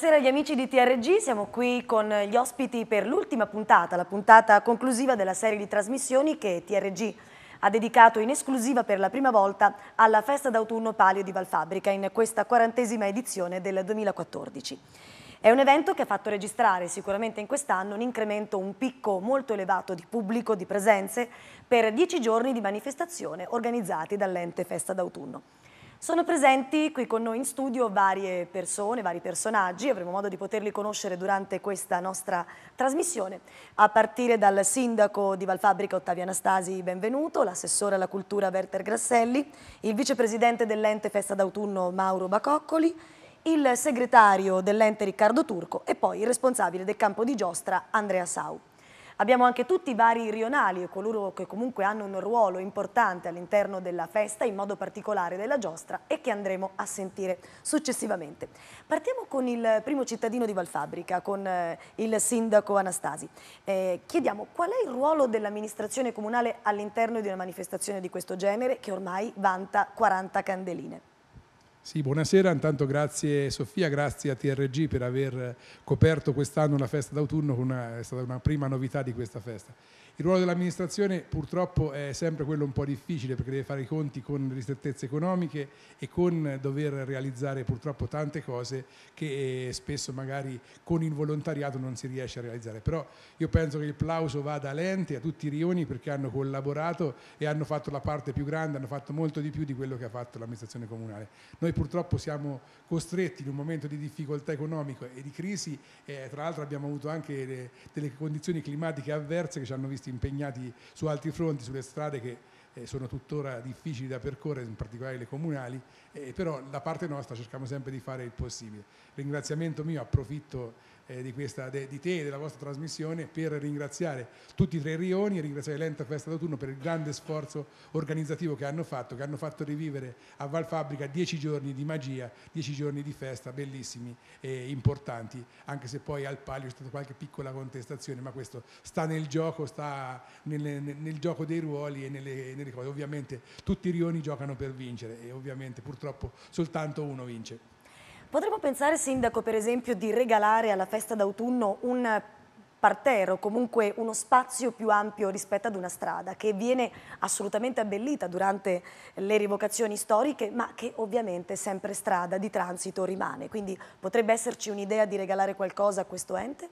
Buonasera agli amici di TRG, siamo qui con gli ospiti per l'ultima puntata, la puntata conclusiva della serie di trasmissioni che TRG ha dedicato in esclusiva per la prima volta alla Festa d'autunno Palio di Valfabbrica in questa quarantesima edizione del 2014. È un evento che ha fatto registrare sicuramente in quest'anno un incremento, un picco molto elevato di pubblico, di presenze, per dieci giorni di manifestazione organizzati dall'ente Festa d'autunno. Sono presenti qui con noi in studio varie persone, vari personaggi, avremo modo di poterli conoscere durante questa nostra trasmissione, a partire dal sindaco di Valfabbrica Ottavio Anastasi, benvenuto, l'assessore alla cultura Werther Grasselli, il vicepresidente dell'ente Festa d'autunno Mauro Bacoccoli, il segretario dell'ente Riccardo Turco e poi il responsabile del campo di giostra Andrea Sau. Abbiamo anche tutti i vari rionali, e coloro che comunque hanno un ruolo importante all'interno della festa, in modo particolare della giostra, e che andremo a sentire successivamente. Partiamo con il primo cittadino di Valfabbrica, con eh, il sindaco Anastasi. Eh, chiediamo qual è il ruolo dell'amministrazione comunale all'interno di una manifestazione di questo genere che ormai vanta 40 candeline. Sì, buonasera, intanto grazie Sofia, grazie a TRG per aver coperto quest'anno la festa d'autunno, è stata una prima novità di questa festa. Il ruolo dell'amministrazione purtroppo è sempre quello un po' difficile perché deve fare i conti con ristrettezze economiche e con dover realizzare purtroppo tante cose che eh, spesso magari con il volontariato non si riesce a realizzare. Però io penso che il plauso vada a Lente, a tutti i rioni perché hanno collaborato e hanno fatto la parte più grande, hanno fatto molto di più di quello che ha fatto l'amministrazione comunale. Noi purtroppo siamo costretti in un momento di difficoltà economica e di crisi, e eh, tra l'altro abbiamo avuto anche eh, delle condizioni climatiche avverse che ci hanno visti tutti impegnati su altri fronti, sulle strade che eh, sono tuttora difficili da percorrere, in particolare le comunali, eh, però da parte nostra cerchiamo sempre di fare il possibile. Ringraziamento mio, approfitto eh, di, questa, de, di, te e della vostra trasmissione per ringraziare tutti i tre rioni e ringraziare l'Enta Festa d'Autunno per il grande sforzo organizzativo che hanno fatto, che hanno fatto rivivere a Val Fabbrica dieci giorni di magia, dieci giorni di festa bellissimi e importanti, anche se poi al palio c'è stata qualche piccola contestazione, ma questo sta nel gioco, sta nel, nel, nel gioco dei ruoli e nelle, nelle cose. Ovviamente tutti i rioni giocano per vincere e ovviamente purtroppo soltanto uno vince. Potremmo pensare, Sindaco, per esempio, di regalare alla festa d'autunno un partero, comunque uno spazio più ampio rispetto ad una strada che viene assolutamente abbellita durante le rivocazioni storiche ma che ovviamente sempre strada di transito rimane. Quindi potrebbe esserci un'idea di regalare qualcosa a questo ente?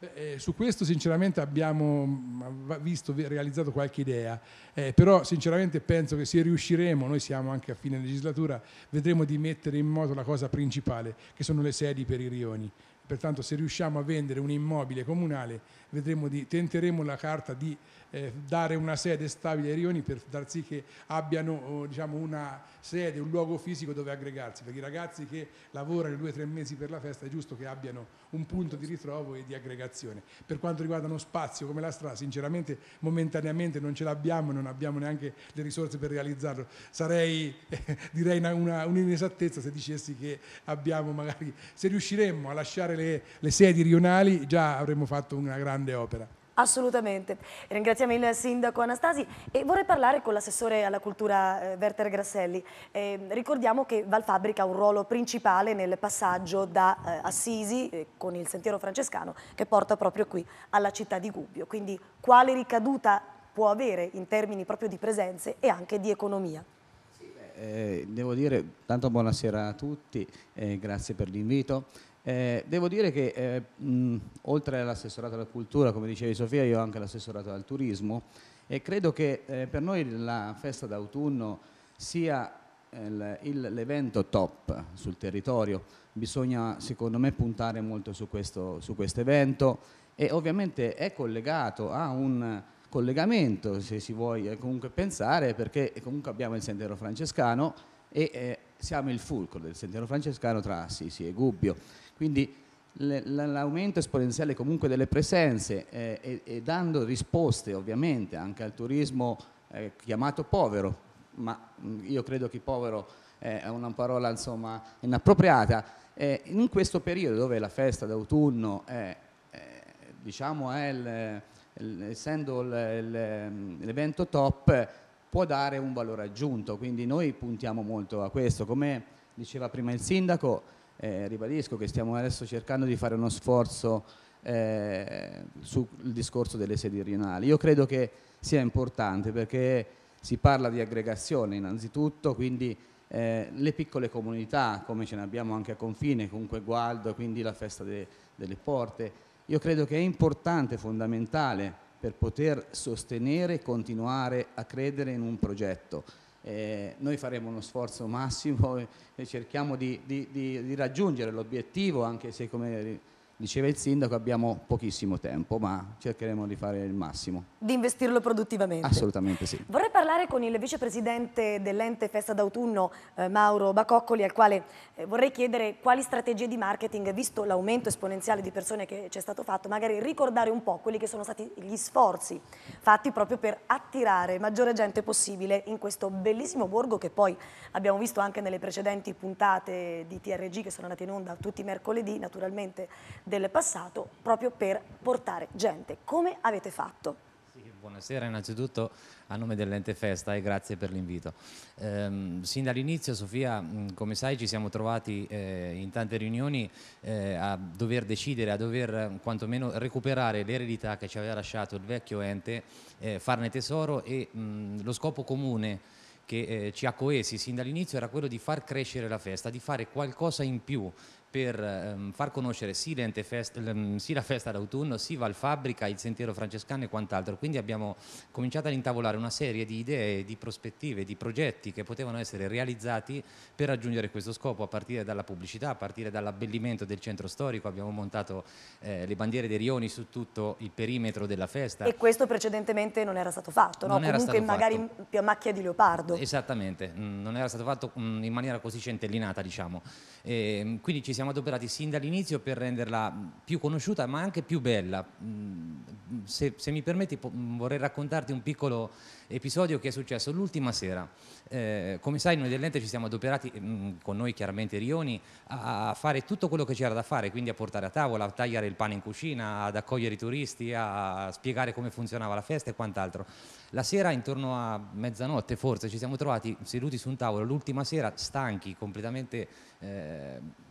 Beh, eh, su questo sinceramente abbiamo mm, visto, realizzato qualche idea, eh, però sinceramente penso che se riusciremo, noi siamo anche a fine legislatura, vedremo di mettere in moto la cosa principale, che sono le sedi per i rioni. Pertanto se riusciamo a vendere un immobile comunale, di, tenteremo la carta di eh, dare una sede stabile ai rioni per far sì che abbiano oh, diciamo, una sede, un luogo fisico dove aggregarsi, perché i ragazzi che lavorano due o tre mesi per la festa è giusto che abbiano un punto di ritrovo e di aggregazione. Per quanto riguarda uno spazio come la strada, sinceramente momentaneamente non ce l'abbiamo, non abbiamo neanche le risorse per realizzarlo. Sarei eh, direi un'inesattezza se dicessi che abbiamo magari, se riusciremmo a lasciare le, le sedi rionali già avremmo fatto una grande opera. Assolutamente. Ringraziamo il sindaco Anastasi e vorrei parlare con l'assessore alla cultura eh, Werther Grasselli. Eh, ricordiamo che Valfabbrica ha un ruolo principale nel passaggio da eh, Assisi eh, con il sentiero francescano che porta proprio qui alla città di Gubbio. Quindi quale ricaduta può avere in termini proprio di presenze e anche di economia? Sì, eh, devo dire tanto buonasera a tutti, grazie per l'invito. Eh, devo dire che eh, mh, oltre all'assessorato alla cultura, come dicevi Sofia, io ho anche l'assessorato al turismo e credo che eh, per noi la festa d'autunno sia eh, l'evento top sul territorio. Bisogna secondo me puntare molto su questo su quest evento e ovviamente è collegato a un collegamento, se si vuole eh, comunque pensare, perché comunque abbiamo il sentiero francescano e eh, siamo il fulcro del sentiero francescano tra Assisi e Gubbio quindi l'aumento esponenziale comunque delle presenze eh, e, e, dando risposte ovviamente anche al turismo eh, chiamato povero, ma mm, io credo che povero eh, è una parola insomma inappropriata, eh, in questo periodo dove la festa d'autunno è, diciamo è il, il, essendo l'evento top può dare un valore aggiunto, quindi noi puntiamo molto a questo, come diceva prima il sindaco eh, ribadisco che stiamo adesso cercando di fare uno sforzo eh, sul discorso delle sedi rinali. Io credo che sia importante perché si parla di aggregazione innanzitutto, quindi eh, le piccole comunità, come ce ne abbiamo anche a confine, comunque Gualdo, quindi la festa de, delle porte, io credo che è importante, fondamentale per poter sostenere e continuare a credere in un progetto eh, noi faremo uno sforzo massimo e, e cerchiamo di, di, di, di raggiungere l'obiettivo, anche se come diceva il sindaco, abbiamo pochissimo tempo, ma cercheremo di fare il massimo. Di investirlo produttivamente. Assolutamente sì. Vorrei parlare con il vicepresidente dell'ente Festa d'autunno, eh, Mauro Bacoccoli, al quale eh, vorrei chiedere quali strategie di marketing, visto l'aumento esponenziale di persone che c'è stato fatto, magari ricordare un po' quelli che sono stati gli sforzi fatti proprio per attirare maggiore gente possibile in questo bellissimo borgo che poi abbiamo visto anche nelle precedenti puntate di TRG che sono andate in onda tutti i mercoledì, naturalmente del passato proprio per portare gente. Come avete fatto? Buonasera innanzitutto a nome dell'ente festa e grazie per l'invito. Eh, sin dall'inizio Sofia, mm, come sai ci siamo trovati eh, in tante riunioni eh, a dover decidere, a dover mm, quantomeno recuperare l'eredità che ci aveva lasciato il vecchio ente, eh, farne tesoro e mh, mm, lo scopo comune che eh, ci ha coesi sin dall'inizio era quello di far crescere la festa, di fare qualcosa in più per ehm, far conoscere sì, fest, mm, sì, la festa d'autunno, sì Fabbrica, il sentiero francescano e quant'altro. Quindi abbiamo cominciato ad intavolare una serie di idee, di prospettive, di progetti che potevano essere realizzati per raggiungere questo scopo, a partire dalla pubblicità, a partire dall'abbellimento del centro storico. Abbiamo montato eh, le bandiere dei rioni su tutto il perimetro della festa. E questo precedentemente non era stato fatto, no? non comunque magari più a macchia di leopardo. Esattamente, mm, non era stato fatto mm, in maniera così centellinata, diciamo. E, ehm, quindi ci siamo adoperati sin dall'inizio per renderla più conosciuta ma anche più bella. Se, se, mi permetti vorrei raccontarti un piccolo episodio che è successo l'ultima sera. Eh, come sai noi dell'ente ci siamo adoperati, con noi chiaramente Rioni, a, a, fare tutto quello che c'era da fare, quindi a portare a tavola, a tagliare il pane in cucina, ad accogliere i turisti, a spiegare come funzionava la festa e quant'altro. La sera intorno a mezzanotte forse ci siamo trovati seduti su un tavolo l'ultima sera stanchi, completamente... Eh,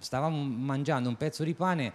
stavamo mangiando un pezzo di pane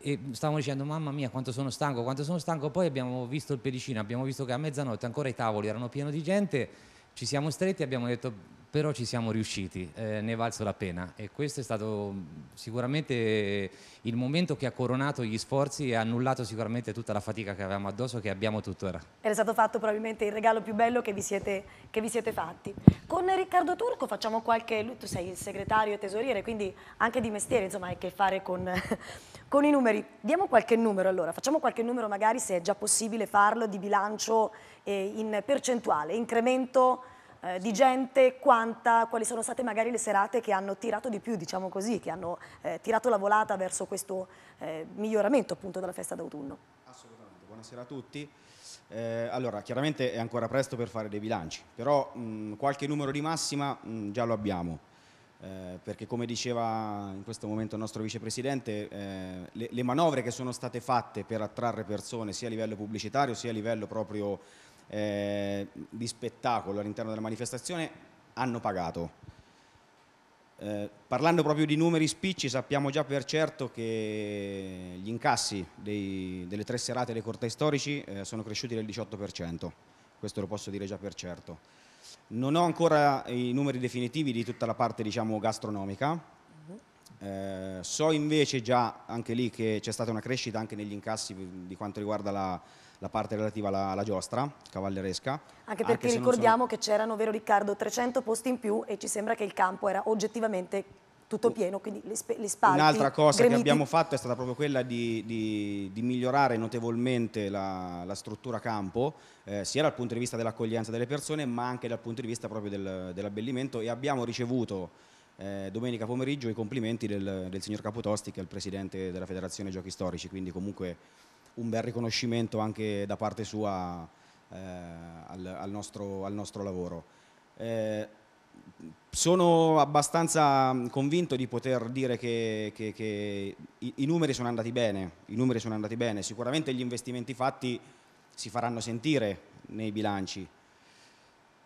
e stavamo dicendo mamma mia quanto sono stanco, quanto sono stanco, poi abbiamo visto il pedicino, abbiamo visto che a mezzanotte ancora i tavoli erano pieni di gente, ci siamo stretti e abbiamo detto però ci siamo riusciti, eh, ne è valso la pena e questo è stato mm, sicuramente il momento che ha coronato gli sforzi e ha annullato sicuramente tutta la fatica che avevamo addosso che abbiamo tuttora. Ed è stato fatto probabilmente il regalo più bello che vi siete, che vi siete fatti. Con Riccardo Turco facciamo qualche... tu sei il segretario e tesoriere, quindi anche di mestiere insomma hai a che fare con, con i numeri. Diamo qualche numero allora, facciamo qualche numero magari se è già possibile farlo di bilancio eh, in percentuale, incremento eh, di gente, quanta, quali sono state magari le serate che hanno tirato di più, diciamo così, che hanno eh, tirato la volata verso questo eh, miglioramento appunto della festa d'autunno. Assolutamente, buonasera a tutti. Eh, allora, chiaramente è ancora presto per fare dei bilanci, però mh, mm, qualche numero di massima mh, mm, già lo abbiamo. Eh, perché come diceva in questo momento il nostro vicepresidente, eh, le, le, manovre che sono state fatte per attrarre persone sia a livello pubblicitario sia a livello proprio eh, di spettacolo all'interno della manifestazione hanno pagato. Eh, parlando proprio di numeri spicci sappiamo già per certo che gli incassi dei, delle tre serate dei cortei storici eh, sono cresciuti del 18%, questo lo posso dire già per certo. Non ho ancora i numeri definitivi di tutta la parte diciamo, gastronomica, mm-hmm. eh, so invece già anche lì che c'è stata una crescita anche negli incassi di quanto riguarda la, la parte relativa alla, alla giostra cavalleresca. Anche perché anche ricordiamo sono... che c'erano, vero Riccardo, 300 posti in più e ci sembra che il campo era oggettivamente tutto pieno, quindi le, sp le spalle. Un'altra cosa gremiti. che abbiamo fatto è stata proprio quella di, di, di migliorare notevolmente la, la struttura campo, eh, sia dal punto di vista dell'accoglienza delle persone, ma anche dal punto di vista proprio del, dell'abbellimento e abbiamo ricevuto eh, domenica pomeriggio i complimenti del, del signor Capotosti che è il presidente della Federazione Giochi Storici, quindi comunque un bel riconoscimento anche da parte sua eh, al, al, nostro, al, nostro, lavoro. Eh, sono abbastanza mm, convinto di poter dire che, che, che i, i, numeri sono andati bene, i numeri sono andati bene, sicuramente gli investimenti fatti si faranno sentire nei bilanci,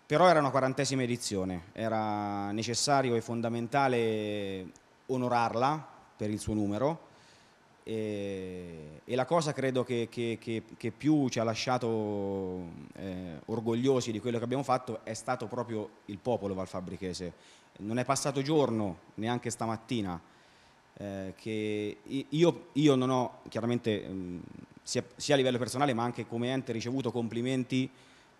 però era una quarantesima edizione, era necessario e fondamentale onorarla per il suo numero e, eh, e, la cosa credo che, che, che, che, più ci ha lasciato eh, orgogliosi di quello che abbiamo fatto è stato proprio il popolo valfabbrichese. Non è passato giorno, neanche stamattina, eh, che io, io, non ho chiaramente mh, mm, sia, sia, a livello personale ma anche come ente ricevuto complimenti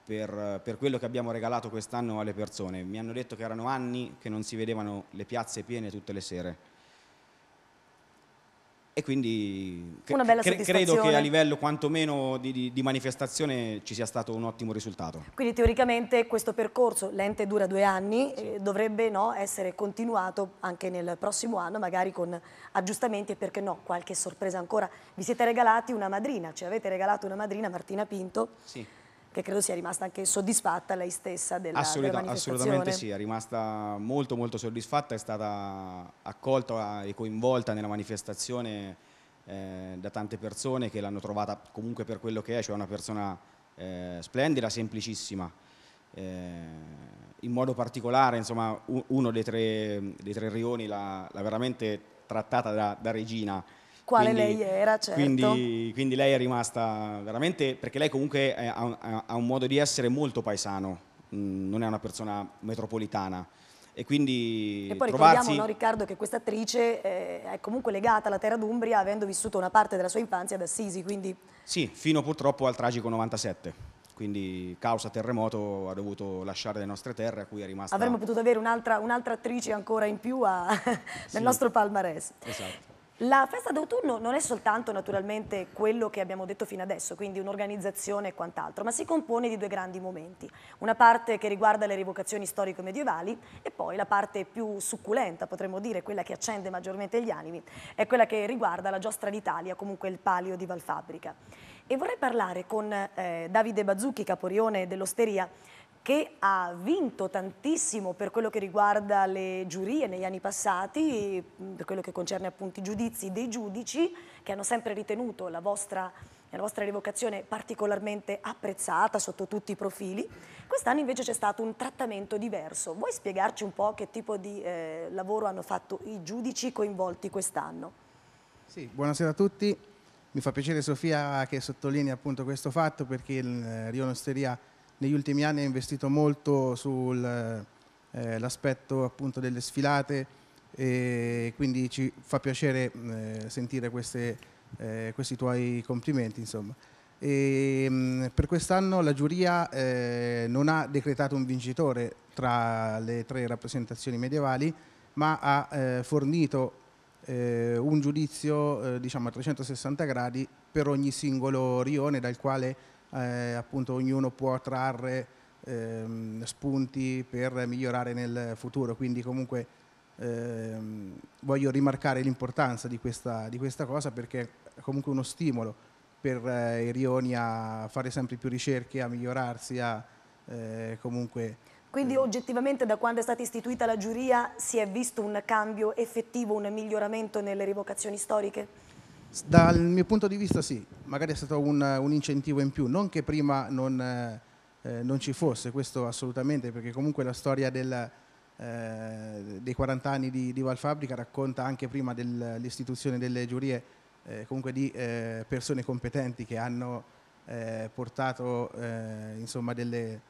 per, per quello che abbiamo regalato quest'anno alle persone. Mi hanno detto che erano anni che non si vedevano le piazze piene tutte le sere e quindi cre- cre- credo che a livello quantomeno di, di, di, manifestazione ci sia stato un ottimo risultato. Quindi teoricamente questo percorso, l'ente dura due anni, sì. eh, dovrebbe no, essere continuato anche nel prossimo anno, magari con aggiustamenti e perché no, qualche sorpresa ancora. Vi siete regalati una madrina, ci avete regalato una madrina, Martina Pinto. Sì che credo sia rimasta anche soddisfatta lei stessa della, Assoluta, della Assolutamente sì, è rimasta molto molto soddisfatta, è stata accolta e coinvolta nella manifestazione eh, da tante persone che l'hanno trovata comunque per quello che è, cioè una persona eh, splendida, semplicissima. Eh, in modo particolare insomma, uno dei tre, dei tre rioni l'ha veramente trattata da, da regina quale quindi, lei era, certo. Quindi, quindi, lei è rimasta veramente, perché lei comunque ha, ha, un modo di essere molto paesano, mhmm, non è una persona metropolitana. E quindi e poi trovarsi... ricordiamo, no, Riccardo, che questa attrice eh, è comunque legata alla terra d'Umbria, avendo vissuto una parte della sua infanzia ad Assisi, quindi... Sì, fino purtroppo al tragico 97 quindi causa terremoto ha dovuto lasciare le nostre terre a cui è rimasta... Avremmo potuto avere un'altra, un attrice ancora in più a, nel nostro palmarès. Esatto. La festa d'autunno non è soltanto naturalmente quello che abbiamo detto fino adesso, quindi un'organizzazione e quant'altro, ma si compone di due grandi momenti. Una parte che riguarda le rivocazioni storico-medievali e poi la parte più succulenta, potremmo dire, quella che accende maggiormente gli animi, è quella che riguarda la giostra d'Italia, comunque il palio di Valfabbrica. E vorrei parlare con eh, Davide Bazzucchi, caporione dell'Osteria, che ha vinto tantissimo per quello che riguarda le giurie negli anni passati, mm, per quello che concerne appunto i giudizi dei giudici, che hanno sempre ritenuto la vostra, la vostra revocazione particolarmente apprezzata sotto tutti i profili. Quest'anno invece c'è stato un trattamento diverso. Vuoi spiegarci un po' che tipo di eh, lavoro hanno fatto i giudici coinvolti quest'anno? Sì, buonasera a tutti. Mi fa piacere Sofia che sottolinei appunto questo fatto perché il eh, Rio Osteria negli ultimi anni ha investito molto sull'aspetto eh, eh appunto delle sfilate e quindi ci fa piacere mm, eh, sentire queste, eh, questi tuoi complimenti insomma. E, mh, mm, per quest'anno la giuria eh, non ha decretato un vincitore tra le tre rappresentazioni medievali ma ha eh, fornito un giudizio diciamo a 360 gradi per ogni singolo rione dal quale eh, appunto ognuno può trarre ehm, spunti per migliorare nel futuro, quindi comunque ehm, voglio rimarcare l'importanza di questa, di questa cosa perché è comunque uno stimolo per eh, i rioni a fare sempre più ricerche, a migliorarsi, a eh, comunque... Quindi eh, oggettivamente da quando è stata istituita la giuria si è visto un cambio effettivo, un miglioramento nelle rivocazioni storiche? Dal mio punto di vista sì, magari è stato un, un incentivo in più, non che prima non, eh, non, ci fosse, questo assolutamente, perché comunque la storia del, eh, dei 40 anni di, di Valfabbrica racconta anche prima dell'istituzione delle giurie eh, comunque di eh, persone competenti che hanno eh, portato eh, insomma, delle,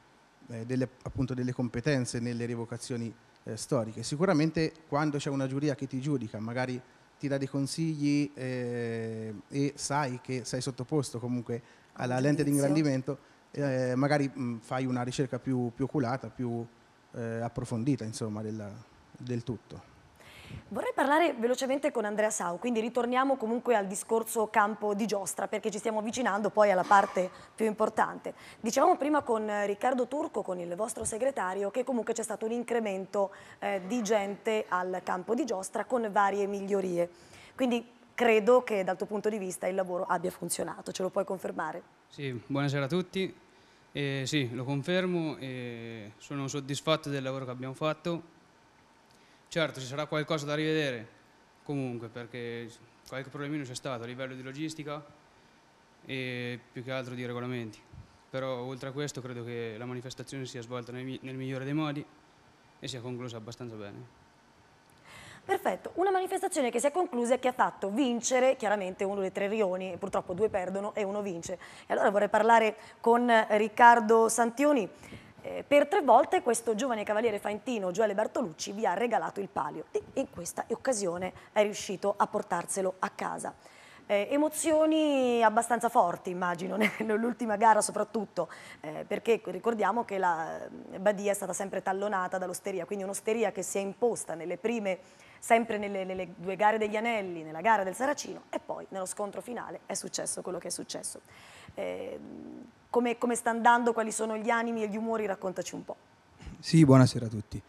delle, appunto, delle, competenze nelle rivocazioni storiche. Sicuramente quando c'è una giuria che ti giudica, magari ti dà dei consigli eh, e sai che sei sottoposto comunque alla lente di ingrandimento, eh, magari mh, fai una ricerca più, più oculata, più eh, approfondita insomma, della, del tutto. Vorrei parlare velocemente con Andrea Sau, quindi ritorniamo comunque al discorso campo di giostra perché ci stiamo avvicinando poi alla parte più importante. Dicevamo prima con Riccardo Turco, con il vostro segretario, che comunque c'è stato un incremento eh, di gente al campo di giostra con varie migliorie. Quindi credo che dal tuo punto di vista il lavoro abbia funzionato, ce lo puoi confermare? Sì, buonasera a tutti. Eh, sì, lo confermo, eh, sono soddisfatto del lavoro che abbiamo fatto Certo, ci sarà qualcosa da rivedere, comunque, perché qualche problemino c'è stato a livello di logistica e più che altro di regolamenti. Però oltre a questo credo che la manifestazione sia svolta nel, nel migliore dei modi e sia conclusa abbastanza bene. Perfetto, una manifestazione che si è conclusa e che ha fatto vincere chiaramente uno dei tre rioni, purtroppo due perdono e uno vince. E allora vorrei parlare con Riccardo Santioni, eh, per tre volte questo giovane cavaliere faentino, Gioele Bartolucci, vi ha regalato il palio e in questa occasione è riuscito a portarselo a casa. Eh, emozioni abbastanza forti immagino nell'ultima gara soprattutto eh, perché ricordiamo che la eh, Badia è stata sempre tallonata dall'osteria quindi un'osteria che si è imposta nelle prime sempre nelle, nelle, due gare degli anelli, nella gara del Saracino e poi nello scontro finale è successo quello che è successo. Eh, come, come sta andando, quali sono gli animi e gli umori, raccontaci un po'. Sì, buonasera a tutti.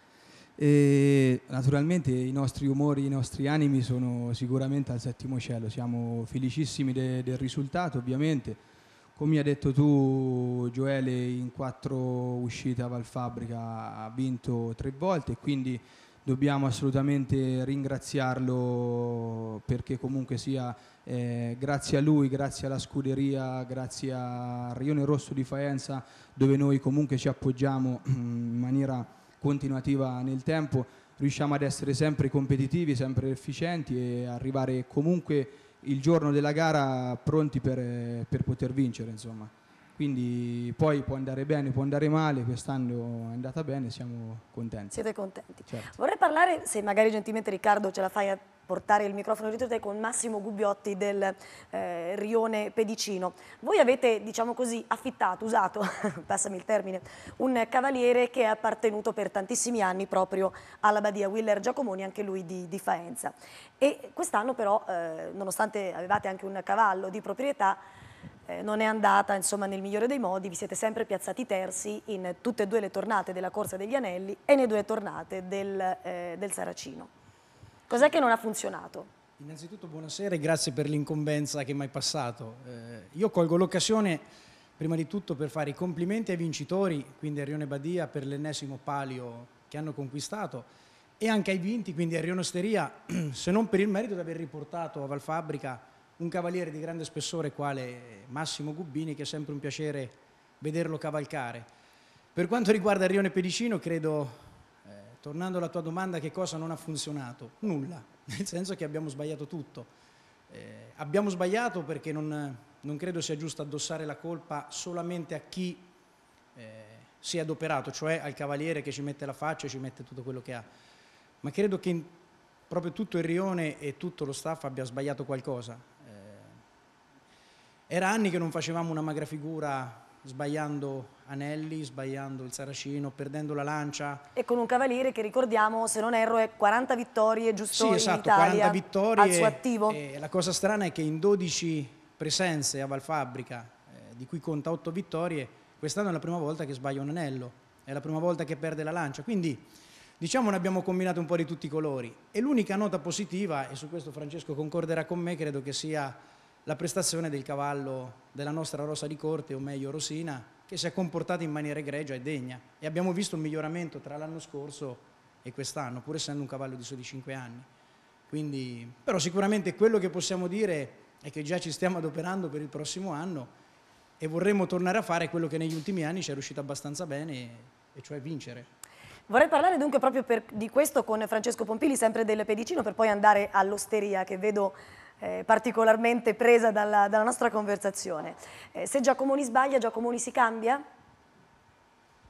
E naturalmente i nostri umori, i nostri animi sono sicuramente al settimo cielo, siamo felicissimi de- del risultato ovviamente. Come hai detto tu, Gioele in quattro uscite a Valfabbrica ha vinto tre volte quindi dobbiamo assolutamente ringraziarlo perché comunque sia eh, grazie a lui, grazie alla scuderia, grazie a Rione Rosso di Faenza dove noi comunque ci appoggiamo in maniera continuativa nel tempo, riusciamo ad essere sempre competitivi, sempre efficienti e arrivare comunque il giorno della gara pronti per, per poter vincere. Insomma. Quindi poi può andare bene, può andare male, quest'anno è andata bene, siamo contenti. Siete contenti. Certo. Vorrei parlare, se magari gentilmente Riccardo ce la fai a portare il microfono di tutte con Massimo Gubbiotti del eh, Rione Pedicino. Voi avete, diciamo così, affittato, usato, passami il termine, un cavaliere che è appartenuto per tantissimi anni proprio alla Badia Willer Giacomoni, anche lui di, di Faenza. E quest'anno però, eh, nonostante avevate anche un cavallo di proprietà, eh, non è andata insomma, nel migliore dei modi, vi siete sempre piazzati terzi in tutte e due le tornate della Corsa degli Anelli e nelle due tornate del, eh, del Saracino. Cos'è che non ha funzionato? Innanzitutto buonasera e grazie per l'incombenza che mi hai passato. Eh, io colgo l'occasione prima di tutto per fare i complimenti ai vincitori, quindi a Rione Badia per l'ennesimo palio che hanno conquistato e anche ai vinti, quindi a Rione Osteria, se non per il merito di aver riportato a Valfabbrica un cavaliere di grande spessore quale Massimo Gubbini, che è sempre un piacere vederlo cavalcare. Per quanto riguarda Rione Pedicino, credo tornando alla tua domanda che cosa non ha funzionato, nulla, nel senso che abbiamo sbagliato tutto. Eh, abbiamo sbagliato perché non, non, credo sia giusto addossare la colpa solamente a chi eh, si è adoperato, cioè al cavaliere che ci mette la faccia e ci mette tutto quello che ha. Ma credo che in, proprio tutto il rione e tutto lo staff abbia sbagliato qualcosa. Eh, era anni che non facevamo una magra figura sbagliando Anelli, sbagliando il Saracino, perdendo la lancia. E con un cavaliere che ricordiamo, se non erro, è 40 vittorie giusto sì, esatto, in Italia 40 vittorie, al suo attivo. E, la cosa strana è che in 12 presenze a Valfabbrica, eh, di cui conta 8 vittorie, quest'anno è la prima volta che sbaglia un anello, è la prima volta che perde la lancia, quindi diciamo ne abbiamo combinato un po' di tutti i colori. E l'unica nota positiva, e su questo Francesco concorderà con me, credo che sia la prestazione del cavallo della nostra rosa di corte, o meglio Rosina, che si è comportata in maniera egregia e degna. E abbiamo visto un miglioramento tra l'anno scorso e quest'anno, pur essendo un cavallo di soli 5 anni. Quindi, però sicuramente quello che possiamo dire è che già ci stiamo adoperando per il prossimo anno e vorremmo tornare a fare quello che negli ultimi anni ci è riuscito abbastanza bene, e cioè vincere. Vorrei parlare dunque proprio per, di questo con Francesco Pompili, sempre del Pedicino, per poi andare all'osteria che vedo eh, particolarmente presa dalla, dalla nostra conversazione. Eh, se Giacomoni sbaglia, Giacomoni si cambia?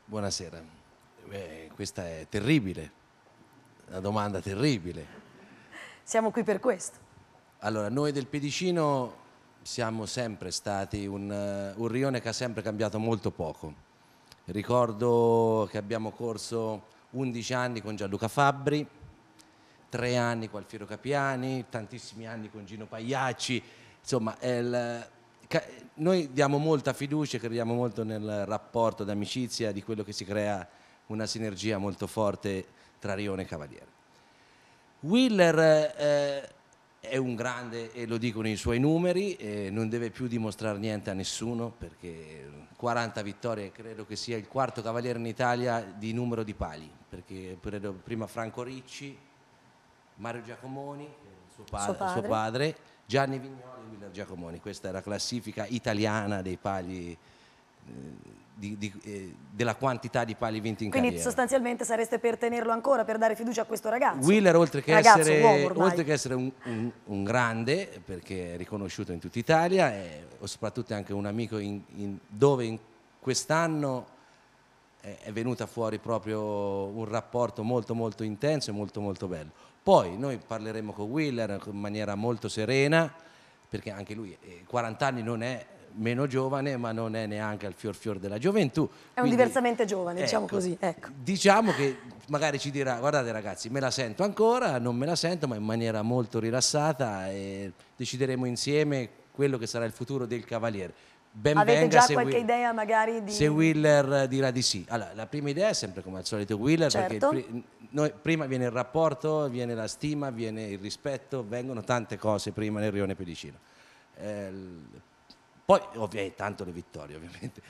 Buonasera, Beh, questa è terribile, una domanda terribile. Siamo qui per questo. Allora, noi del Pedicino siamo sempre stati un, eh, un rione che ha sempre cambiato molto poco. Ricordo che abbiamo corso 11 anni con Gianluca Fabbri, tre anni con Alfiero Capiani, tantissimi anni con Gino Pagliacci, insomma il, noi diamo molta fiducia e crediamo molto nel rapporto d'amicizia di quello che si crea una sinergia molto forte tra Rione e Cavaliere. Willer eh, è un grande e lo dicono i suoi numeri, eh, non deve più dimostrare niente a nessuno perché 40 vittorie credo che sia il quarto cavaliere in Italia di numero di pali, perché credo prima Franco Ricci, Mario Giacomoni, eh, suo padre, suo padre. Suo padre Gianni Vignoli e Emilio Giacomoni. Questa è la classifica italiana dei pali. Eh, di, di, eh, della quantità di pali vinti in Quindi carriera. Quindi sostanzialmente sareste per tenerlo ancora, per dare fiducia a questo ragazzo? Wheeler oltre che ragazzo, essere, oltre che essere un, un, un, grande, perché è riconosciuto in tutta Italia, e soprattutto è anche un amico in, in, dove quest'anno è, è venuto fuori proprio un rapporto molto molto intenso e molto molto bello. Poi noi parleremo con Willer in maniera molto serena, perché anche lui, eh, 40 anni non è meno giovane, ma non è neanche al fior fior della gioventù. È un Quindi, diversamente giovane, ecco, diciamo così. Ecco. Diciamo che magari ci dirà, guardate ragazzi, me la sento ancora, non me la sento, ma in maniera molto rilassata e decideremo insieme quello che sarà il futuro del Cavaliere ben Avete venga già qualche Will, idea magari di... Se Wheeler dirà di sì. Allora, la prima idea è sempre come al solito Wheeler, certo. perché pri noi, prima viene il rapporto, viene la stima, viene il rispetto, vengono tante cose prima nel rione Pedicino. Eh, poi, ovviamente, tanto le vittorie, ovviamente.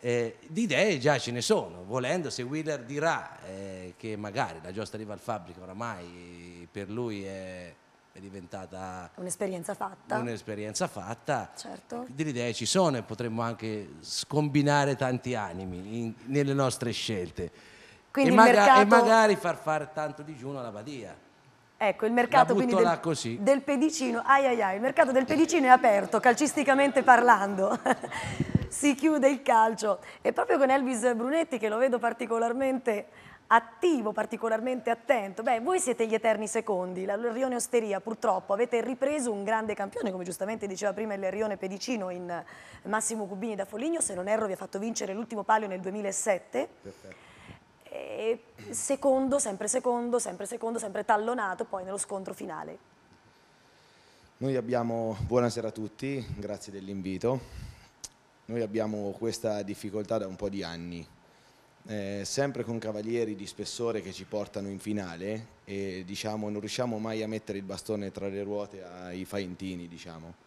Eh, di idee già ce ne sono, volendo se Wheeler dirà eh, che magari la giostra arriva al Valfabbrica oramai per lui è è diventata un'esperienza fatta. Un'esperienza fatta. Certo. Delle idee ci sono e potremmo anche scombinare tanti animi in, nelle nostre scelte. Quindi e, maga- mercato... e magari far fare tanto digiuno alla Badia. Ecco, il mercato del, del, pedicino, ai ai ai, il mercato del pedicino è aperto, calcisticamente parlando. si chiude il calcio e proprio con Elvis Brunetti che lo vedo particolarmente attivo, particolarmente attento. Beh, voi siete gli eterni secondi, la Rione Osteria purtroppo avete ripreso un grande campione, come giustamente diceva prima il Rione Pedicino in eh, Massimo Cubini da Foligno, se non erro vi ha fatto vincere l'ultimo palio nel 2007. Perfetto. E secondo, sempre secondo, sempre secondo, sempre tallonato poi nello scontro finale. Noi abbiamo, buonasera a tutti, grazie dell'invito. Noi abbiamo questa difficoltà da un po' di anni eh, sempre con cavalieri di spessore che ci portano in finale e diciamo, non riusciamo mai a mettere il bastone tra le ruote ai faentini. Diciamo.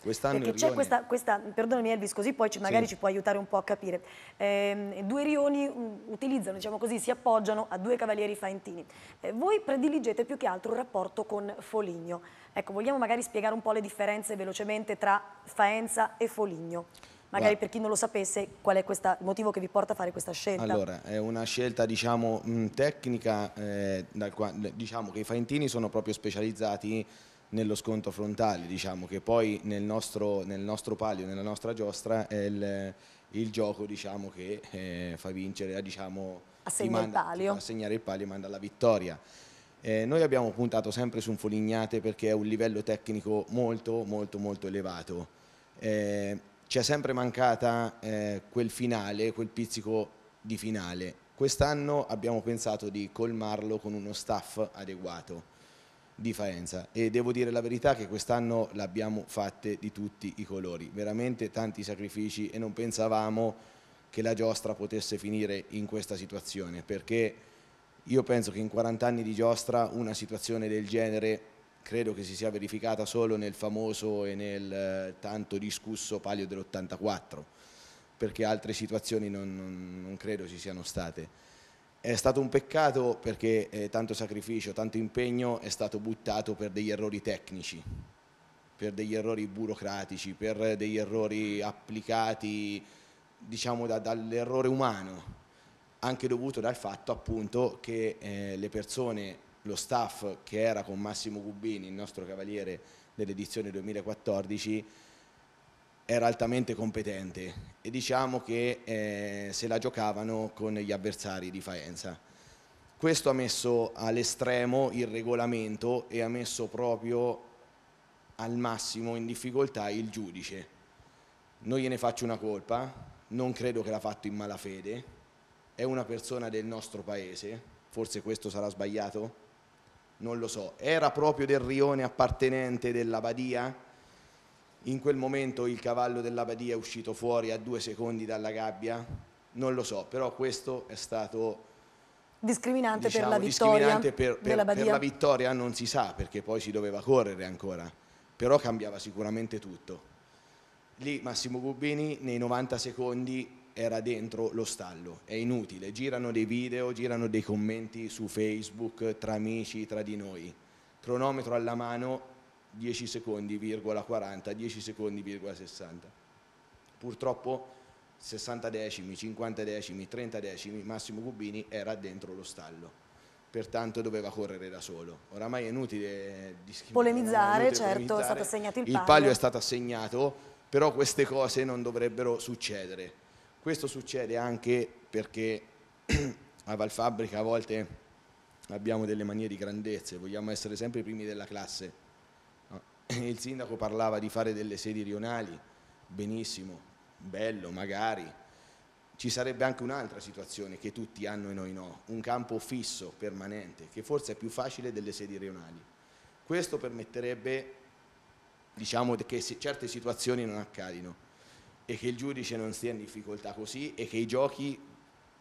Quest'anno Perché ecco, c'è Rione... questa, questa, perdonami Elvis, così poi ci, magari sì. ci può aiutare un po' a capire. Eh, due rioni mm, utilizzano, diciamo così, si appoggiano a due cavalieri faentini. Eh, voi prediligete più che altro il rapporto con Foligno. Ecco, vogliamo magari spiegare un po' le differenze velocemente tra Faenza e Foligno magari Va. per chi non lo sapesse, qual è questa, il motivo che vi porta a fare questa scelta? Allora, è una scelta diciamo, mh, tecnica, eh, dal, diciamo che i faintini sono proprio specializzati nello sconto frontale, diciamo che poi nel nostro, nel nostro palio, nella nostra giostra è il, il gioco diciamo, che eh, fa vincere, diciamo, assegna manda, il palio. assegnare il palio e manda la vittoria. Eh, noi abbiamo puntato sempre su un Folignate perché è un livello tecnico molto molto molto elevato. Eh, ci è sempre mancata eh, quel finale, quel pizzico di finale. Quest'anno abbiamo pensato di colmarlo con uno staff adeguato di Faenza e devo dire la verità che quest'anno l'abbiamo fatte di tutti i colori, veramente tanti sacrifici e non pensavamo che la giostra potesse finire in questa situazione perché io penso che in 40 anni di giostra una situazione del genere credo che si sia verificata solo nel famoso e nel eh, tanto discusso palio dell'84, perché altre situazioni non, non, non, credo ci siano state. È stato un peccato perché eh, tanto sacrificio, tanto impegno è stato buttato per degli errori tecnici, per degli errori burocratici, per degli errori applicati diciamo da, dall'errore umano, anche dovuto dal fatto appunto che eh, le persone lo staff che era con Massimo Gubbini, il nostro cavaliere dell'edizione 2014, era altamente competente e diciamo che eh, se la giocavano con gli avversari di Faenza. Questo ha messo all'estremo il regolamento e ha messo proprio al massimo in difficoltà il giudice. Non gliene faccio una colpa, non credo che l'ha fatto in malafede, è una persona del nostro paese, forse questo sarà sbagliato, non lo so, era proprio del rione appartenente dell'Abadia? In quel momento il cavallo dell'Abadia è uscito fuori a due secondi dalla gabbia? Non lo so, però questo è stato discriminante diciamo, per la vittoria per, per, per la vittoria non si sa perché poi si doveva correre ancora, però cambiava sicuramente tutto. Lì Massimo Gubbini nei 90 secondi era dentro lo stallo, è inutile, girano dei video, girano dei commenti su Facebook tra amici, tra di noi, cronometro alla mano 10 secondi, 40, 10 secondi, 60. Purtroppo 60 decimi, 50 decimi, 30 decimi, Massimo Gubini era dentro lo stallo pertanto doveva correre da solo. Oramai è inutile eh, polemizzare, inutile certo, polemizzare. è stato assegnato il palio. Il palio è stato assegnato, però queste cose non dovrebbero succedere. Questo succede anche perché a Valfabbrica a volte abbiamo delle manie di grandezze, vogliamo essere sempre i primi della classe. Il sindaco parlava di fare delle sedi rionali, benissimo, bello, magari. Ci sarebbe anche un'altra situazione che tutti hanno e noi no, un campo fisso, permanente, che forse è più facile delle sedi rionali. Questo permetterebbe diciamo, che certe situazioni non accadino e che il giudice non stia in difficoltà così e che i giochi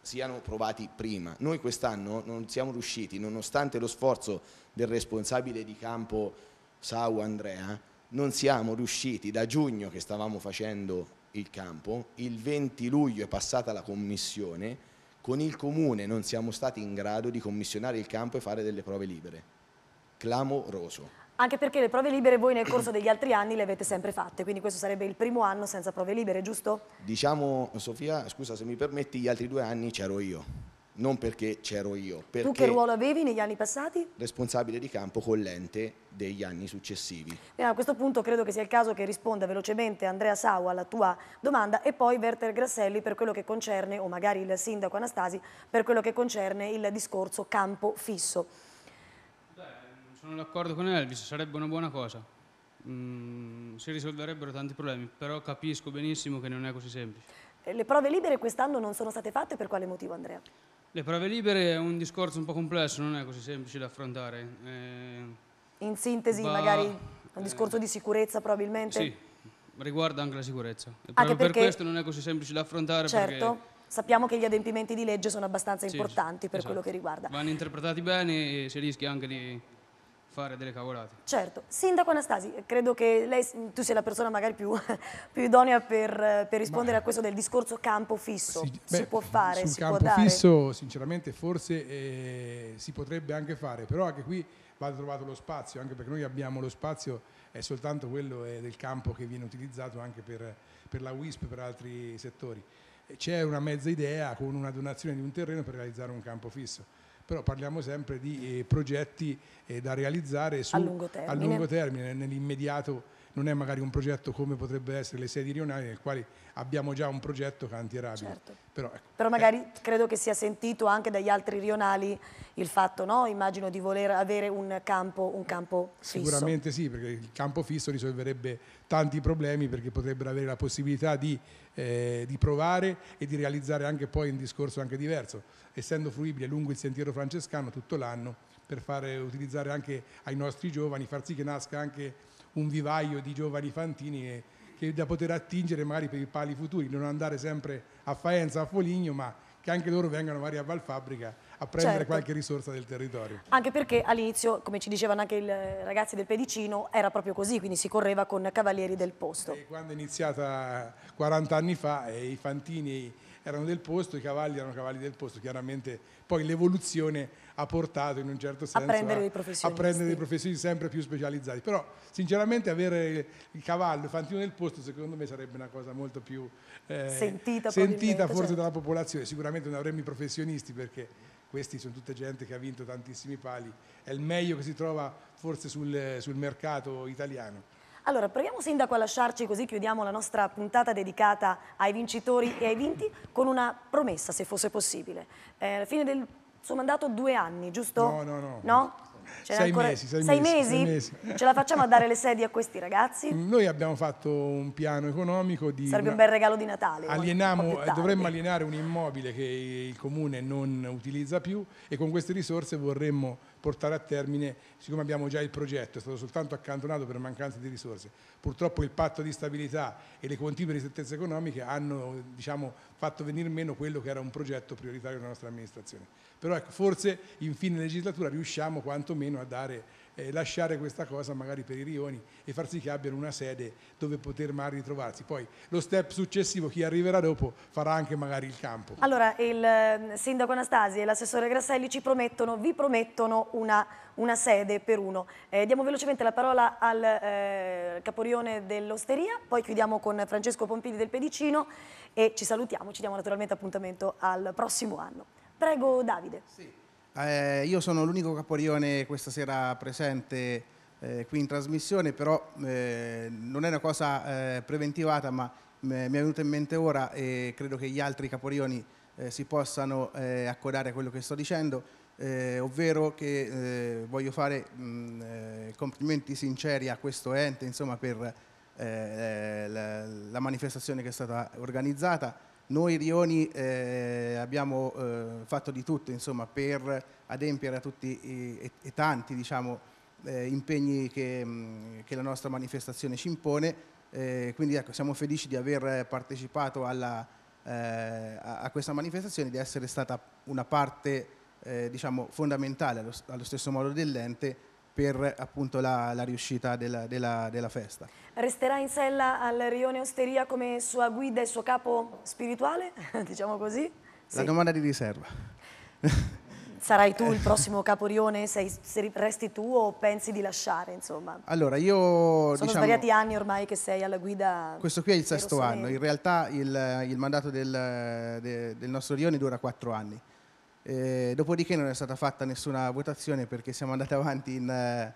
siano provati prima. Noi quest'anno non siamo riusciti, nonostante lo sforzo del responsabile di campo Sau Andrea, non siamo riusciti da giugno che stavamo facendo il campo, il 20 luglio è passata la commissione, con il comune non siamo stati in grado di commissionare il campo e fare delle prove libere. Clamoroso. Anche perché le prove libere voi nel corso degli altri anni le avete sempre fatte, quindi questo sarebbe il primo anno senza prove libere, giusto? Diciamo, Sofia, scusa se mi permetti, gli altri due anni c'ero io, non perché c'ero io. Perché tu che ruolo avevi negli anni passati? Responsabile di campo con l'ente degli anni successivi. Beh, a questo punto credo che sia il caso che risponda velocemente Andrea Sau alla tua domanda e poi Werther Grasselli per quello che concerne, o magari il sindaco Anastasi, per quello che concerne il discorso campo fisso sono d'accordo con Elvis, sarebbe una buona cosa. Mm, si risolverebbero tanti problemi, però capisco benissimo che non è così semplice. Eh, le prove libere quest'anno non sono state fatte, per quale motivo Andrea? Le prove libere è un discorso un po' complesso, non è così semplice da affrontare. Eh, In sintesi, va, magari un eh, discorso eh, di sicurezza probabilmente? Sì, riguarda anche la sicurezza. E anche per questo non è così semplice da affrontare. Certo, sappiamo che gli adempimenti di legge sono abbastanza sì, importanti per esatto. quello che riguarda. Vanno interpretati bene e si rischia anche di fare delle cavolate. Certo. Sindaco Anastasi, credo che lei, tu sia la persona magari più, più idonea per, per rispondere Ma, a questo del discorso campo fisso. si beh, può fare, si può dare? campo fisso sinceramente forse eh, si potrebbe anche fare, però anche qui va trovato lo spazio, anche perché noi abbiamo lo spazio, è soltanto quello eh, del campo che viene utilizzato anche per, per la WISP, per altri settori. C'è una mezza idea con una donazione di un terreno per realizzare un campo fisso però parliamo sempre di eh, progetti eh, da realizzare su, a lungo termine, lungo termine nell'immediato non è magari un progetto come potrebbe essere le sedi rionali nel quale abbiamo già un progetto cantierabile. Certo. Però, ecco, Però, magari eh. credo che sia sentito anche dagli altri rionali il fatto, no? immagino, di voler avere un campo, un campo fisso. Sicuramente sì, perché il campo fisso risolverebbe tanti problemi perché potrebbero avere la possibilità di, eh, di, provare e di realizzare anche poi un discorso anche diverso, essendo fruibile lungo il sentiero francescano tutto l'anno per fare, utilizzare anche ai nostri giovani, far sì che nasca anche un vivaio di giovani fantini e, che da poter attingere magari per i pali futuri, non andare sempre a Faenza, a Foligno, ma che anche loro vengano magari a Valfabbrica a prendere certo. qualche risorsa del territorio. Anche perché all'inizio, come ci dicevano anche i ragazzi del Pedicino, era proprio così, quindi si correva con cavalieri del posto. E quando è iniziata 40 anni fa, eh, i fantini erano del posto, i cavalli erano cavalli del posto, chiaramente poi l'evoluzione ha portato in un certo senso a prendere, a, dei, professionisti. A prendere dei professionisti sempre più specializzati, però sinceramente avere il, il cavallo, il fantino del posto secondo me sarebbe una cosa molto più eh, sentita, sentita forse cioè. dalla popolazione, sicuramente non avremmo i professionisti perché questi sono tutta gente che ha vinto tantissimi pali, è il meglio che si trova forse sul, sul mercato italiano. Allora, proviamo Sindaco a lasciarci così chiudiamo la nostra puntata dedicata ai vincitori e ai vinti con una promessa, se fosse possibile. Eh, alla fine del suo mandato due anni, giusto? No, no, no. No? sei, ancora... mesi, sei, sei mesi, mesi? Sei mesi. Ce la facciamo a dare le sedie a questi ragazzi? Mm, noi abbiamo fatto un piano economico di... Sarebbe una... un bel regalo di Natale. Alieniamo, dovremmo alienare un immobile che il comune non utilizza più e con queste risorse vorremmo portare a termine, siccome abbiamo già il progetto, è stato soltanto accantonato per mancanza di risorse. Purtroppo il patto di stabilità e le continue ristrettezze economiche hanno diciamo, fatto venire meno quello che era un progetto prioritario della nostra amministrazione. Però ecco, forse in fine legislatura riusciamo quantomeno a dare eh, lasciare questa cosa magari per i rioni e far sì che abbiano una sede dove poter mai ritrovarsi. Poi lo step successivo, chi arriverà dopo, farà anche magari il campo. Allora, il mm, sindaco Anastasi e l'assessore Grasselli ci promettono, vi promettono una, una sede per uno. Eh, diamo velocemente la parola al eh, caporione dell'Osteria, poi chiudiamo con Francesco Pompini del Pedicino e ci salutiamo, ci diamo naturalmente appuntamento al prossimo anno. Prego Davide. Sì. Eh, io sono l'unico caporione questa sera presente eh, qui in trasmissione, però eh, non è una cosa eh, preventivata, ma eh, mi è venuta in mente ora e credo che gli altri caporioni eh, si possano accodare a quello che sto dicendo, ovvero che voglio fare mh, mm, complimenti sinceri a questo ente insomma, per la, la manifestazione che è stata organizzata noi Rioni eh, abbiamo eh, fatto di tutto insomma, per adempiere a tutti i, e, tanti diciamo, eh, impegni che, mm, che, la nostra manifestazione ci impone, eh, quindi ecco, siamo felici di aver partecipato alla, eh, a, a, questa manifestazione, di essere stata una parte eh, diciamo, fondamentale allo, allo stesso modo dell'ente per appunto, la, la, riuscita della, della, della, festa. Resterà in sella al Rione Osteria come sua guida e suo capo spirituale, diciamo così? Sì. La domanda di riserva. Sarai tu il prossimo capo Rione, sei, se resti tu o pensi di lasciare, insomma? Allora, io... Sono diciamo, svariati anni ormai che sei alla guida... Questo qui è il sesto anno, in realtà il, il mandato del, del nostro Rione dura quattro anni. Eh, dopodiché non è stata fatta nessuna votazione perché siamo andati avanti in, eh,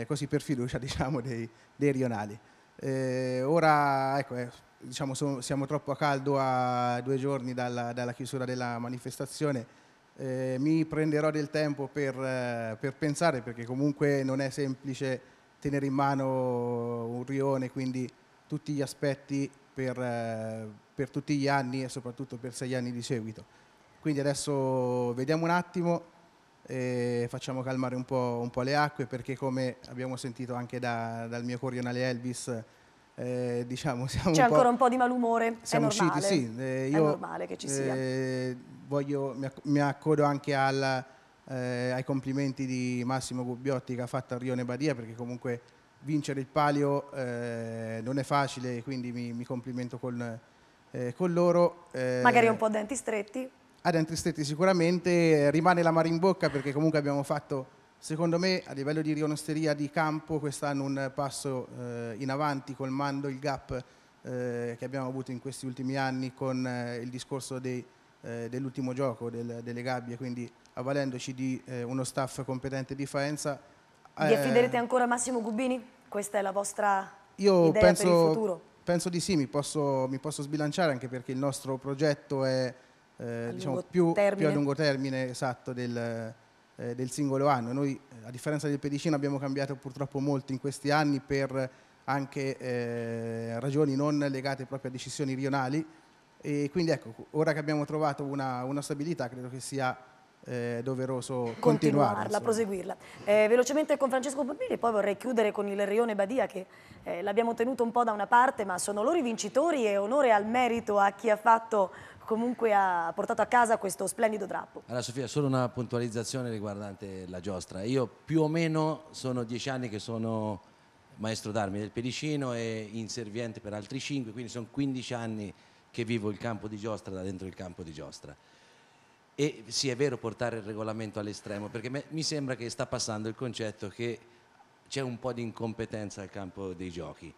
eh così per fiducia diciamo, dei, dei, rionali. Eh, ora ecco, eh, diciamo, so, siamo troppo a caldo a due giorni dalla, dalla chiusura della manifestazione. Eh, mi prenderò del tempo per, per, pensare perché comunque non è semplice tenere in mano un rione, quindi tutti gli aspetti per, per tutti gli anni e soprattutto per sei anni di seguito. Quindi adesso vediamo un attimo e facciamo calmare un po', un po le acque perché come abbiamo sentito anche da, dal mio corionale Elvis, eh, diciamo siamo C'è ancora un po' di malumore, siamo usciti, sì. Eh, io, è normale che ci eh, sia. Eh, voglio, mi, acc mi accodo anche alla, eh, ai complimenti di Massimo Gubbiotti che ha fatto a Rione Badia perché comunque vincere il palio eh, non è facile quindi mi, mi complimento con, con loro. Magari un po' denti stretti ad Antristetti sicuramente rimane la mare in bocca perché comunque abbiamo fatto secondo me a livello di rionosteria di campo quest'anno un passo eh, in avanti colmando il gap eh, che abbiamo avuto in questi ultimi anni con eh, il discorso eh, dell'ultimo gioco del, delle gabbie quindi avvalendoci di eh, uno staff competente di Faenza Vi eh, affiderete ancora Massimo Gubbini? Questa è la vostra io idea penso, per il futuro? Penso di sì, mi posso, mi posso sbilanciare anche perché il nostro progetto è eh, diciamo, più, più, a lungo termine esatto, del, eh, del, singolo anno. Noi, a differenza del pedicino, abbiamo cambiato purtroppo molto in questi anni per anche eh, ragioni non legate proprio a decisioni rionali e quindi ecco, ora che abbiamo trovato una, una stabilità credo che sia eh, doveroso continuarla, proseguirla. Eh, velocemente con Francesco e poi vorrei chiudere con il Rione Badia che eh, l'abbiamo tenuto un po' da una parte, ma sono loro i vincitori e onore al merito a chi ha fatto comunque ha portato a casa questo splendido drappo. Allora Sofia, solo una puntualizzazione riguardante la giostra. Io più o meno sono dieci anni che sono maestro d'armi del Pedicino e inserviente per altri cinque, quindi sono 15 anni che vivo il campo di giostra da dentro il campo di giostra. E sì, è vero portare il regolamento all'estremo, perché me, mi sembra che sta passando il concetto che c'è un po' di incompetenza al campo dei giochi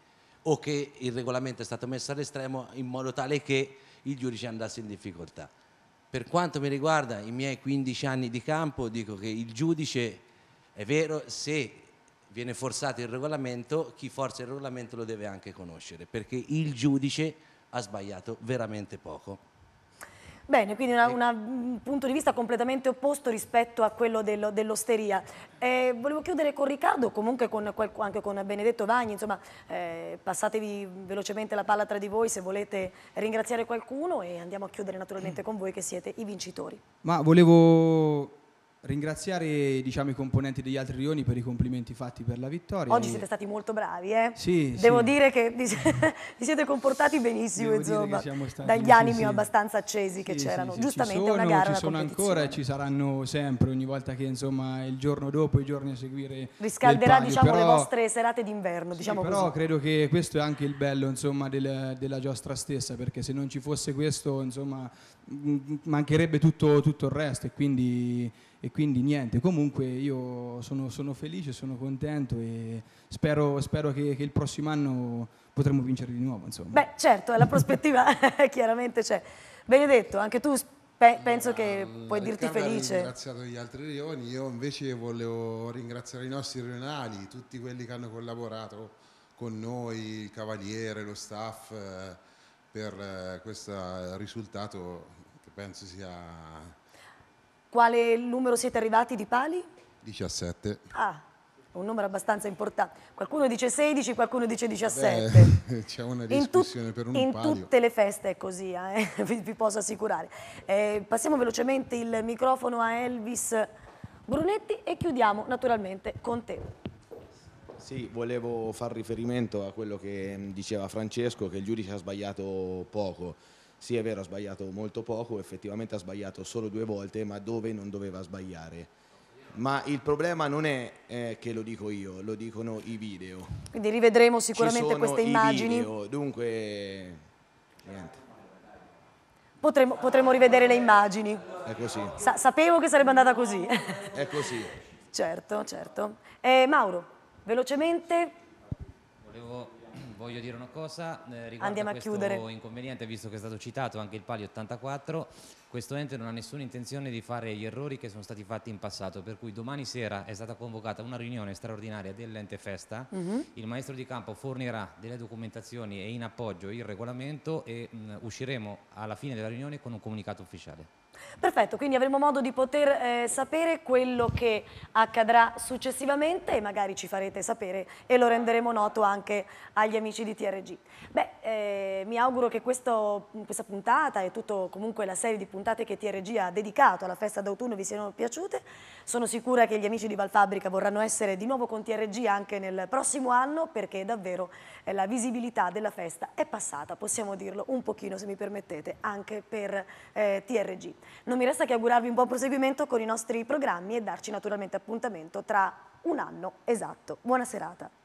o che il regolamento è stato messo all'estremo in modo tale che il giudice andasse in difficoltà. Per quanto mi riguarda, i miei 15 anni di campo, dico che il giudice, è vero, se viene forzato il regolamento, chi forza il regolamento lo deve anche conoscere, perché il giudice ha sbagliato veramente poco. Bene, quindi una, una, un mm, punto di vista completamente opposto rispetto a quello dello, dell'osteria. Eh, volevo chiudere con Riccardo, comunque con, anche con Benedetto Vagni, insomma eh, passatevi velocemente la palla tra di voi se volete ringraziare qualcuno e andiamo a chiudere naturalmente mm. con voi che siete i vincitori. Ma volevo Ringraziare diciamo, i componenti degli altri rioni per i complimenti fatti per la vittoria. Oggi siete stati molto bravi, eh? Sì. Devo sì. dire che vi siete comportati benissimo, Devo insomma, stati, dagli sì, animi sì. abbastanza accesi che c'erano. Giustamente sono, una gara. Ci sono ancora e ci saranno sempre, ogni volta che insomma, il giorno dopo, i giorni a seguire. Riscalderà diciamo, però, le vostre serate d'inverno. Diciamo però così. credo che questo è anche il bello insomma, del, della giostra stessa, perché se non ci fosse questo mancherebbe tutto, tutto il resto e quindi e quindi niente, comunque io sono, sono felice, sono contento e spero, spero che, che, il prossimo anno potremo vincere di nuovo. Insomma. Beh certo, la prospettiva chiaramente c'è. Benedetto, anche tu pe penso che puoi dirti felice. Ho ringraziato gli altri rioni, io invece volevo ringraziare i nostri rionali, tutti quelli che hanno collaborato con noi, il Cavaliere, lo staff, eh, per eh, questo risultato che penso sia quale numero siete arrivati di pali? 17. Ah, un numero abbastanza importante. Qualcuno dice 16, qualcuno dice 17. c'è una discussione per un in palio. In tutte le feste è così, eh? vi, vi, posso assicurare. Eh, passiamo velocemente il microfono a Elvis Brunetti e chiudiamo naturalmente con te. Sì, volevo far riferimento a quello che diceva Francesco, che il giudice ha sbagliato poco sì è vero, ha sbagliato molto poco, effettivamente ha sbagliato solo due volte, ma dove non doveva sbagliare. Ma il problema non è eh, che lo dico io, lo dicono i video. Quindi rivedremo sicuramente queste immagini. Video, dunque, niente. Potremmo, potremmo, rivedere le immagini. È così. Sa sapevo che sarebbe andata così. È così. certo, certo. Eh, Mauro, velocemente. Volevo voglio dire una cosa eh, riguardo Andiamo a questo chiudere. inconveniente, visto che è stato citato anche il Palio 84, questo ente non ha nessuna intenzione di fare gli errori che sono stati fatti in passato, per cui domani sera è stata convocata una riunione straordinaria dell'ente festa, mm -hmm. il maestro di campo fornirà delle documentazioni e in appoggio il regolamento e mh, mm, usciremo alla fine della riunione con un comunicato ufficiale. Perfetto, quindi avremo modo di poter eh, sapere quello che accadrà successivamente e magari ci farete sapere e lo renderemo noto anche agli amici di TRG. Beh, eh, mi auguro che questo, questa puntata e tutta comunque la serie di puntate che TRG ha dedicato alla festa d'autunno vi siano piaciute. Sono sicura che gli amici di Valfabbrica vorranno essere di nuovo con TRG anche nel prossimo anno perché davvero eh, la visibilità della festa è passata, possiamo dirlo un pochino se mi permettete, anche per eh, TRG. Non mi resta che augurarvi un buon proseguimento con i nostri programmi e darci naturalmente appuntamento tra un anno esatto. Buona serata.